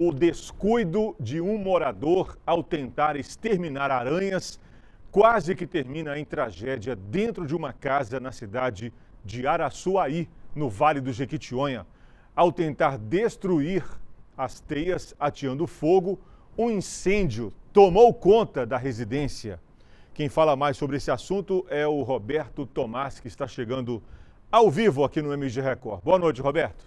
o descuido de um morador ao tentar exterminar aranhas quase que termina em tragédia dentro de uma casa na cidade de Araçuaí, no Vale do Jequitinhonha. Ao tentar destruir as teias ateando fogo, um incêndio tomou conta da residência. Quem fala mais sobre esse assunto é o Roberto Tomás, que está chegando ao vivo aqui no MG Record. Boa noite, Roberto.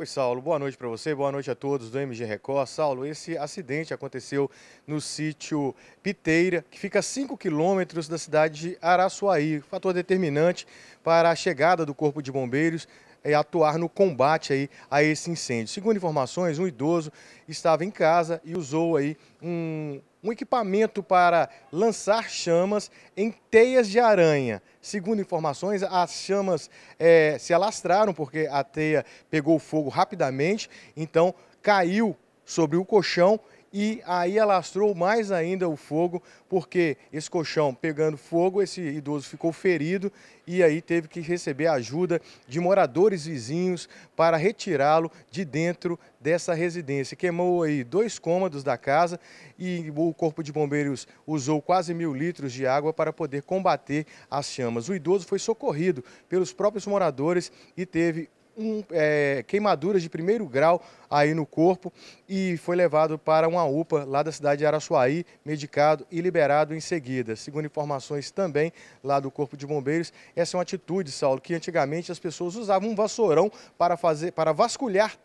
Oi, Saulo. Boa noite para você, boa noite a todos do MG Record. Saulo, esse acidente aconteceu no sítio Piteira, que fica a 5 quilômetros da cidade de Araçuaí. Fator determinante para a chegada do Corpo de Bombeiros é, atuar no combate aí a esse incêndio. Segundo informações, um idoso estava em casa e usou aí um, um equipamento para lançar chamas em teias de aranha. Segundo informações, as chamas é, se alastraram porque a teia pegou fogo rapidamente, então caiu sobre o colchão e aí alastrou mais ainda o fogo, porque esse colchão pegando fogo, esse idoso ficou ferido e aí teve que receber ajuda de moradores vizinhos para retirá-lo de dentro dessa residência. Queimou aí dois cômodos da casa e o Corpo de Bombeiros usou quase mil litros de água para poder combater as chamas. O idoso foi socorrido pelos próprios moradores e teve um, é, queimaduras de primeiro grau aí no corpo e foi levado para uma UPA lá da cidade de Araçuaí, medicado e liberado em seguida. Segundo informações também lá do Corpo de Bombeiros, essa é uma atitude, Saulo, que antigamente as pessoas usavam um vassourão para, fazer, para vasculhar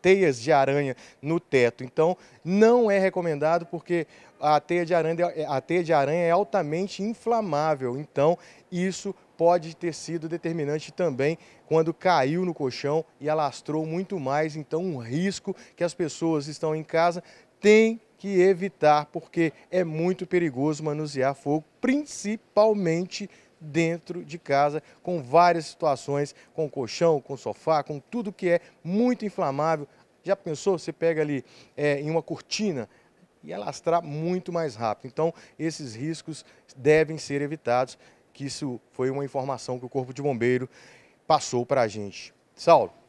teias de aranha no teto. Então, não é recomendado porque a teia de aranha, é, a teia de aranha é altamente inflamável, então isso pode ter sido determinante também quando caiu no colchão e alastrou muito mais, então um risco que as pessoas estão em casa têm que evitar, porque é muito perigoso manusear fogo, principalmente dentro de casa, com várias situações, com colchão, com sofá, com tudo que é muito inflamável. Já pensou? Você pega ali é, em uma cortina, e alastrar muito mais rápido. Então, esses riscos devem ser evitados, que isso foi uma informação que o Corpo de Bombeiro passou para a gente. Saulo.